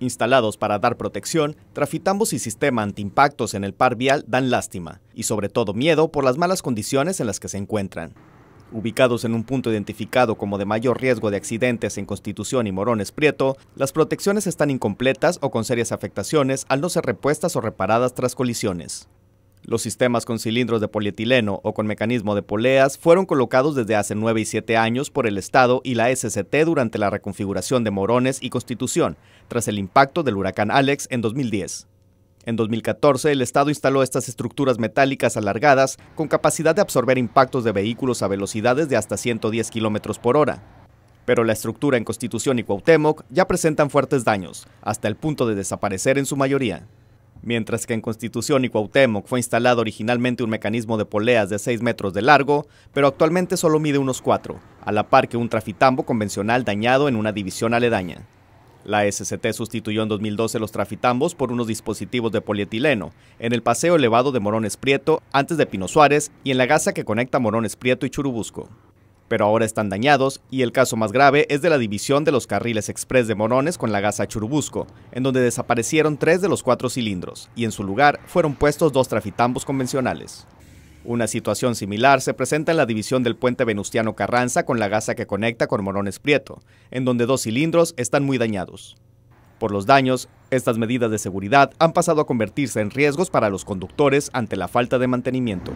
instalados para dar protección, trafitambos y sistema antiimpactos en el par vial dan lástima y sobre todo miedo por las malas condiciones en las que se encuentran. Ubicados en un punto identificado como de mayor riesgo de accidentes en Constitución y Morones Prieto, las protecciones están incompletas o con serias afectaciones al no ser repuestas o reparadas tras colisiones. Los sistemas con cilindros de polietileno o con mecanismo de poleas fueron colocados desde hace 9 y 7 años por el Estado y la SCT durante la reconfiguración de Morones y Constitución, tras el impacto del huracán Alex en 2010. En 2014, el Estado instaló estas estructuras metálicas alargadas con capacidad de absorber impactos de vehículos a velocidades de hasta 110 km por hora. Pero la estructura en Constitución y Cuauhtémoc ya presentan fuertes daños, hasta el punto de desaparecer en su mayoría. Mientras que en Constitución y Cuauhtémoc fue instalado originalmente un mecanismo de poleas de 6 metros de largo, pero actualmente solo mide unos 4, a la par que un trafitambo convencional dañado en una división aledaña. La SCT sustituyó en 2012 los trafitambos por unos dispositivos de polietileno en el paseo elevado de Morones Prieto, antes de Pino Suárez y en la gasa que conecta Morones Prieto y Churubusco pero ahora están dañados y el caso más grave es de la división de los carriles express de Morones con la gasa Churubusco, en donde desaparecieron tres de los cuatro cilindros y en su lugar fueron puestos dos trafitambos convencionales. Una situación similar se presenta en la división del puente Venustiano Carranza con la gasa que conecta con Morones Prieto, en donde dos cilindros están muy dañados. Por los daños, estas medidas de seguridad han pasado a convertirse en riesgos para los conductores ante la falta de mantenimiento.